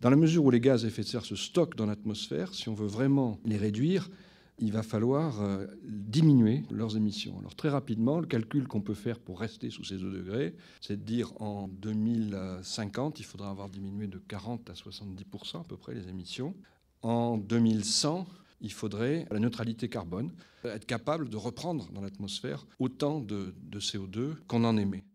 Dans la mesure où les gaz à effet de serre se stockent dans l'atmosphère, si on veut vraiment les réduire, il va falloir euh, diminuer leurs émissions. Alors très rapidement, le calcul qu'on peut faire pour rester sous ces 2 degrés, c'est de dire en 2050, il faudra avoir diminué de 40 à 70% à peu près les émissions. En 2100, il faudrait la neutralité carbone, être capable de reprendre dans l'atmosphère autant de, de CO2 qu'on en émet.